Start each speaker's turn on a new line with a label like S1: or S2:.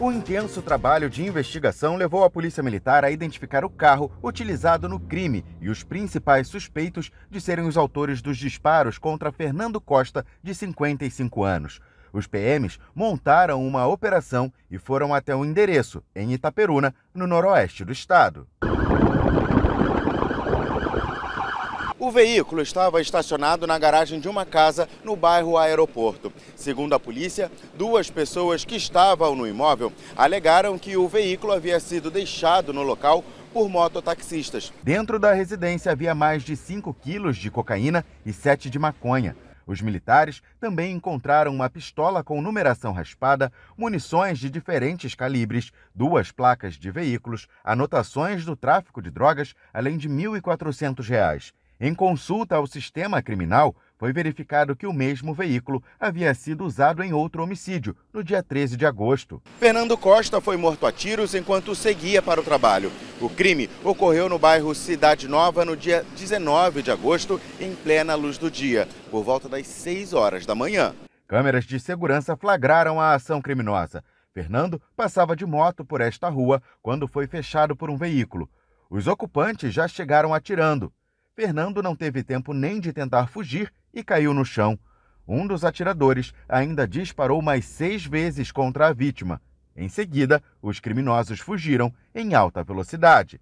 S1: O intenso trabalho de investigação levou a Polícia Militar a identificar o carro utilizado no crime e os principais suspeitos de serem os autores dos disparos contra Fernando Costa, de 55 anos. Os PMs montaram uma operação e foram até o endereço, em Itaperuna, no noroeste do estado. O veículo estava estacionado na garagem de uma casa no bairro Aeroporto. Segundo a polícia, duas pessoas que estavam no imóvel alegaram que o veículo havia sido deixado no local por mototaxistas. Dentro da residência havia mais de 5 quilos de cocaína e 7 de maconha. Os militares também encontraram uma pistola com numeração raspada, munições de diferentes calibres, duas placas de veículos, anotações do tráfico de drogas, além de R$ 1.400. Em consulta ao sistema criminal, foi verificado que o mesmo veículo havia sido usado em outro homicídio, no dia 13 de agosto. Fernando Costa foi morto a tiros enquanto seguia para o trabalho. O crime ocorreu no bairro Cidade Nova no dia 19 de agosto, em plena luz do dia, por volta das 6 horas da manhã. Câmeras de segurança flagraram a ação criminosa. Fernando passava de moto por esta rua quando foi fechado por um veículo. Os ocupantes já chegaram atirando. Fernando não teve tempo nem de tentar fugir e caiu no chão. Um dos atiradores ainda disparou mais seis vezes contra a vítima. Em seguida, os criminosos fugiram em alta velocidade.